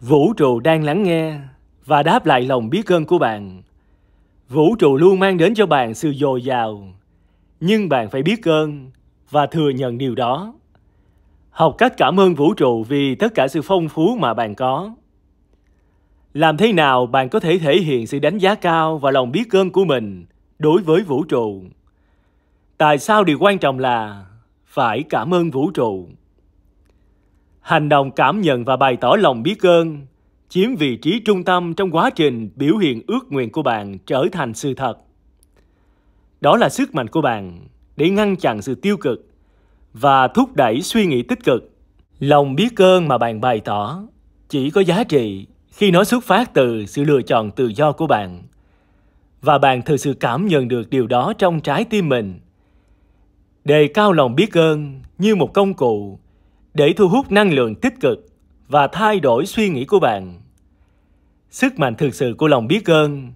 Vũ trụ đang lắng nghe và đáp lại lòng biết ơn của bạn. Vũ trụ luôn mang đến cho bạn sự dồi dào, nhưng bạn phải biết ơn và thừa nhận điều đó. Học cách cảm ơn vũ trụ vì tất cả sự phong phú mà bạn có. Làm thế nào bạn có thể thể hiện sự đánh giá cao và lòng biết ơn của mình đối với vũ trụ? Tại sao điều quan trọng là phải cảm ơn vũ trụ? Hành động cảm nhận và bày tỏ lòng biết ơn chiếm vị trí trung tâm trong quá trình biểu hiện ước nguyện của bạn trở thành sự thật. Đó là sức mạnh của bạn để ngăn chặn sự tiêu cực và thúc đẩy suy nghĩ tích cực. Lòng biết ơn mà bạn bày tỏ chỉ có giá trị khi nó xuất phát từ sự lựa chọn tự do của bạn và bạn thực sự cảm nhận được điều đó trong trái tim mình. Đề cao lòng biết ơn như một công cụ để thu hút năng lượng tích cực và thay đổi suy nghĩ của bạn. Sức mạnh thực sự của lòng biết ơn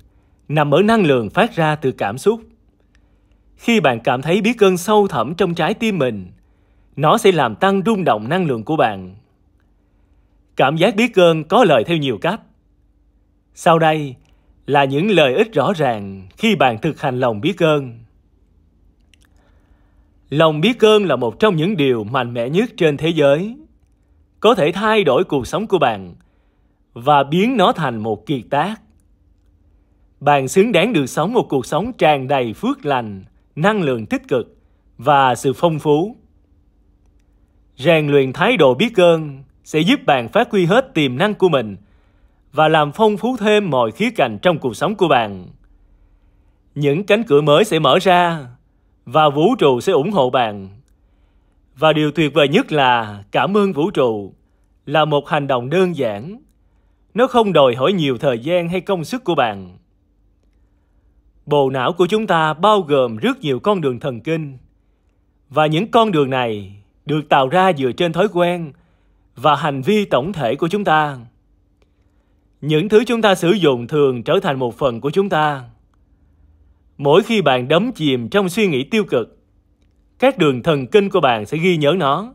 nằm ở năng lượng phát ra từ cảm xúc. Khi bạn cảm thấy biết ơn sâu thẳm trong trái tim mình, nó sẽ làm tăng rung động năng lượng của bạn. Cảm giác biết ơn có lợi theo nhiều cách. Sau đây là những lợi ích rõ ràng khi bạn thực hành lòng biết ơn. Lòng biết ơn là một trong những điều mạnh mẽ nhất trên thế giới. Có thể thay đổi cuộc sống của bạn và biến nó thành một kiệt tác. Bạn xứng đáng được sống một cuộc sống tràn đầy phước lành, năng lượng tích cực và sự phong phú. Rèn luyện thái độ biết ơn sẽ giúp bạn phát huy hết tiềm năng của mình và làm phong phú thêm mọi khía cạnh trong cuộc sống của bạn. Những cánh cửa mới sẽ mở ra và vũ trụ sẽ ủng hộ bạn. Và điều tuyệt vời nhất là cảm ơn vũ trụ là một hành động đơn giản. Nó không đòi hỏi nhiều thời gian hay công sức của bạn. Bộ não của chúng ta bao gồm rất nhiều con đường thần kinh và những con đường này được tạo ra dựa trên thói quen và hành vi tổng thể của chúng ta. Những thứ chúng ta sử dụng thường trở thành một phần của chúng ta Mỗi khi bạn đắm chìm trong suy nghĩ tiêu cực, các đường thần kinh của bạn sẽ ghi nhớ nó.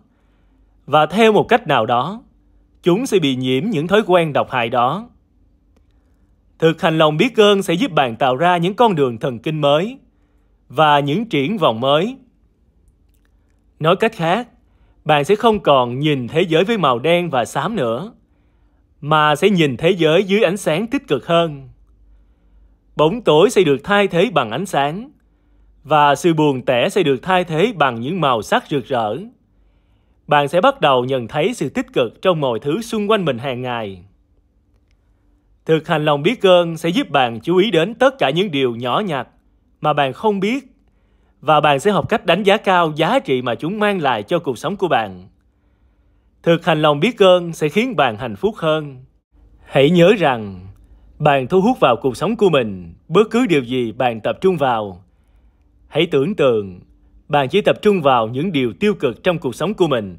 Và theo một cách nào đó, chúng sẽ bị nhiễm những thói quen độc hại đó. Thực hành lòng biết ơn sẽ giúp bạn tạo ra những con đường thần kinh mới và những triển vọng mới. Nói cách khác, bạn sẽ không còn nhìn thế giới với màu đen và xám nữa, mà sẽ nhìn thế giới dưới ánh sáng tích cực hơn bóng tối sẽ được thay thế bằng ánh sáng và sự buồn tẻ sẽ được thay thế bằng những màu sắc rực rỡ. Bạn sẽ bắt đầu nhận thấy sự tích cực trong mọi thứ xung quanh mình hàng ngày. Thực hành lòng biết ơn sẽ giúp bạn chú ý đến tất cả những điều nhỏ nhặt mà bạn không biết và bạn sẽ học cách đánh giá cao giá trị mà chúng mang lại cho cuộc sống của bạn. Thực hành lòng biết ơn sẽ khiến bạn hạnh phúc hơn. Hãy nhớ rằng bạn thu hút vào cuộc sống của mình bất cứ điều gì bạn tập trung vào. Hãy tưởng tượng bạn chỉ tập trung vào những điều tiêu cực trong cuộc sống của mình.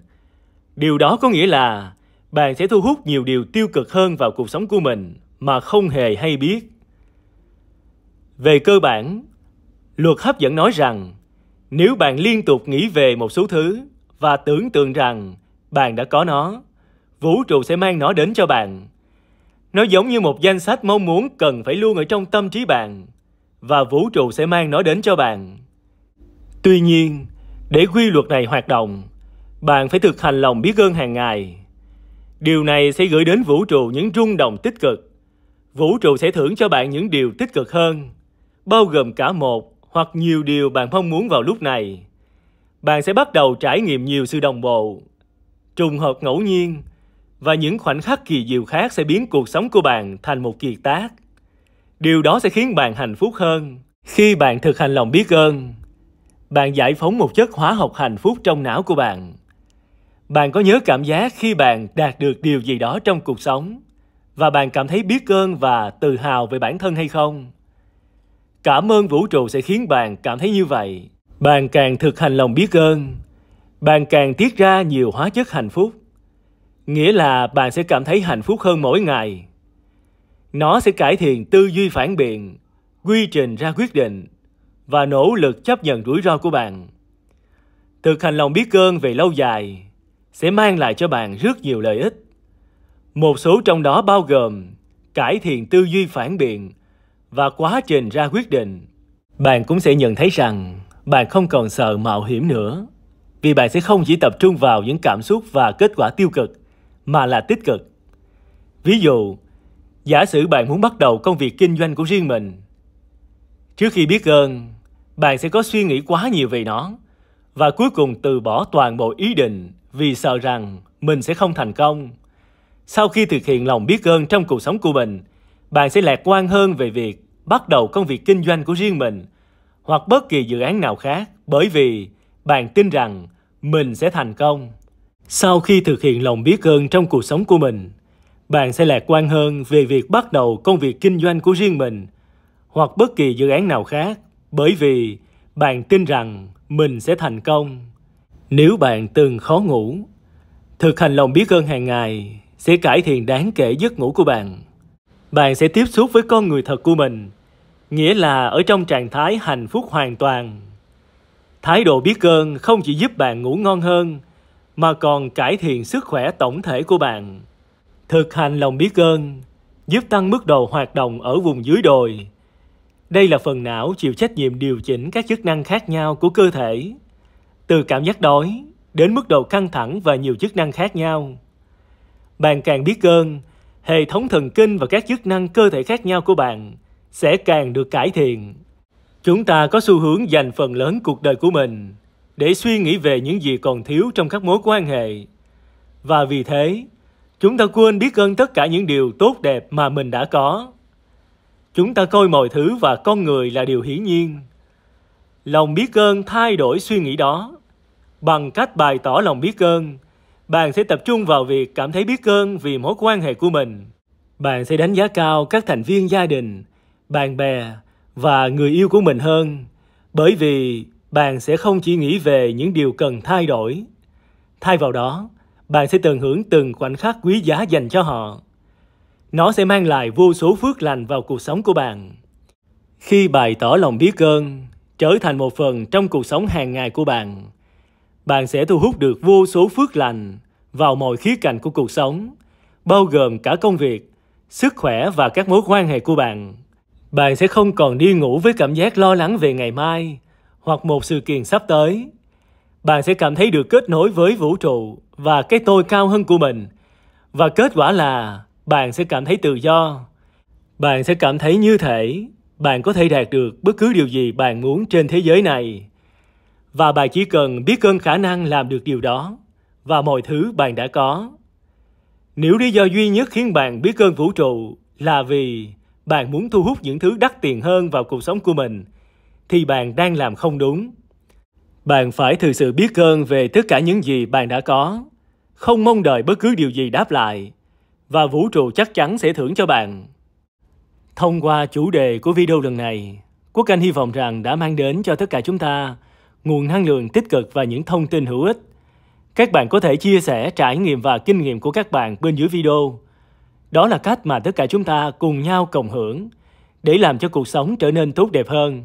Điều đó có nghĩa là bạn sẽ thu hút nhiều điều tiêu cực hơn vào cuộc sống của mình mà không hề hay biết. Về cơ bản, luật hấp dẫn nói rằng nếu bạn liên tục nghĩ về một số thứ và tưởng tượng rằng bạn đã có nó, vũ trụ sẽ mang nó đến cho bạn nó giống như một danh sách mong muốn cần phải luôn ở trong tâm trí bạn và vũ trụ sẽ mang nó đến cho bạn. Tuy nhiên, để quy luật này hoạt động, bạn phải thực hành lòng biết ơn hàng ngày. Điều này sẽ gửi đến vũ trụ những rung động tích cực. Vũ trụ sẽ thưởng cho bạn những điều tích cực hơn, bao gồm cả một hoặc nhiều điều bạn mong muốn vào lúc này. Bạn sẽ bắt đầu trải nghiệm nhiều sự đồng bộ, trùng hợp ngẫu nhiên – và những khoảnh khắc kỳ diệu khác sẽ biến cuộc sống của bạn thành một kiệt tác. Điều đó sẽ khiến bạn hạnh phúc hơn. Khi bạn thực hành lòng biết ơn, bạn giải phóng một chất hóa học hạnh phúc trong não của bạn. Bạn có nhớ cảm giác khi bạn đạt được điều gì đó trong cuộc sống và bạn cảm thấy biết ơn và tự hào về bản thân hay không? Cảm ơn vũ trụ sẽ khiến bạn cảm thấy như vậy. Bạn càng thực hành lòng biết ơn, bạn càng tiết ra nhiều hóa chất hạnh phúc nghĩa là bạn sẽ cảm thấy hạnh phúc hơn mỗi ngày. Nó sẽ cải thiện tư duy phản biện, quy trình ra quyết định và nỗ lực chấp nhận rủi ro của bạn. Thực hành lòng biết ơn về lâu dài sẽ mang lại cho bạn rất nhiều lợi ích. Một số trong đó bao gồm cải thiện tư duy phản biện và quá trình ra quyết định. Bạn cũng sẽ nhận thấy rằng bạn không còn sợ mạo hiểm nữa vì bạn sẽ không chỉ tập trung vào những cảm xúc và kết quả tiêu cực mà là tích cực. Ví dụ, giả sử bạn muốn bắt đầu công việc kinh doanh của riêng mình. Trước khi biết ơn, bạn sẽ có suy nghĩ quá nhiều về nó và cuối cùng từ bỏ toàn bộ ý định vì sợ rằng mình sẽ không thành công. Sau khi thực hiện lòng biết ơn trong cuộc sống của mình, bạn sẽ lạc quan hơn về việc bắt đầu công việc kinh doanh của riêng mình hoặc bất kỳ dự án nào khác bởi vì bạn tin rằng mình sẽ thành công sau khi thực hiện lòng biết ơn trong cuộc sống của mình, bạn sẽ lạc quan hơn về việc bắt đầu công việc kinh doanh của riêng mình hoặc bất kỳ dự án nào khác bởi vì bạn tin rằng mình sẽ thành công. Nếu bạn từng khó ngủ, thực hành lòng biết ơn hàng ngày sẽ cải thiện đáng kể giấc ngủ của bạn. Bạn sẽ tiếp xúc với con người thật của mình, nghĩa là ở trong trạng thái hạnh phúc hoàn toàn. Thái độ biết ơn không chỉ giúp bạn ngủ ngon hơn mà còn cải thiện sức khỏe tổng thể của bạn. Thực hành lòng biết ơn giúp tăng mức độ hoạt động ở vùng dưới đồi. Đây là phần não chịu trách nhiệm điều chỉnh các chức năng khác nhau của cơ thể, từ cảm giác đói đến mức độ căng thẳng và nhiều chức năng khác nhau. Bạn càng biết ơn, hệ thống thần kinh và các chức năng cơ thể khác nhau của bạn sẽ càng được cải thiện. Chúng ta có xu hướng dành phần lớn cuộc đời của mình để suy nghĩ về những gì còn thiếu trong các mối quan hệ. Và vì thế, chúng ta quên biết ơn tất cả những điều tốt đẹp mà mình đã có. Chúng ta coi mọi thứ và con người là điều hiển nhiên. Lòng biết ơn thay đổi suy nghĩ đó. Bằng cách bày tỏ lòng biết ơn, bạn sẽ tập trung vào việc cảm thấy biết ơn vì mối quan hệ của mình. Bạn sẽ đánh giá cao các thành viên gia đình, bạn bè và người yêu của mình hơn bởi vì bạn sẽ không chỉ nghĩ về những điều cần thay đổi. Thay vào đó, bạn sẽ tận hưởng từng khoảnh khắc quý giá dành cho họ. Nó sẽ mang lại vô số phước lành vào cuộc sống của bạn. Khi bày tỏ lòng biết ơn trở thành một phần trong cuộc sống hàng ngày của bạn, bạn sẽ thu hút được vô số phước lành vào mọi khía cạnh của cuộc sống, bao gồm cả công việc, sức khỏe và các mối quan hệ của bạn. Bạn sẽ không còn đi ngủ với cảm giác lo lắng về ngày mai hoặc một sự kiện sắp tới bạn sẽ cảm thấy được kết nối với vũ trụ và cái tôi cao hơn của mình và kết quả là bạn sẽ cảm thấy tự do bạn sẽ cảm thấy như thể bạn có thể đạt được bất cứ điều gì bạn muốn trên thế giới này và bạn chỉ cần biết cơn khả năng làm được điều đó và mọi thứ bạn đã có nếu lý do duy nhất khiến bạn biết cơn vũ trụ là vì bạn muốn thu hút những thứ đắt tiền hơn vào cuộc sống của mình thì bạn đang làm không đúng. Bạn phải thực sự biết ơn về tất cả những gì bạn đã có, không mong đợi bất cứ điều gì đáp lại, và vũ trụ chắc chắn sẽ thưởng cho bạn. Thông qua chủ đề của video lần này, Quốc Anh hy vọng rằng đã mang đến cho tất cả chúng ta nguồn năng lượng tích cực và những thông tin hữu ích. Các bạn có thể chia sẻ trải nghiệm và kinh nghiệm của các bạn bên dưới video. Đó là cách mà tất cả chúng ta cùng nhau cộng hưởng để làm cho cuộc sống trở nên tốt đẹp hơn.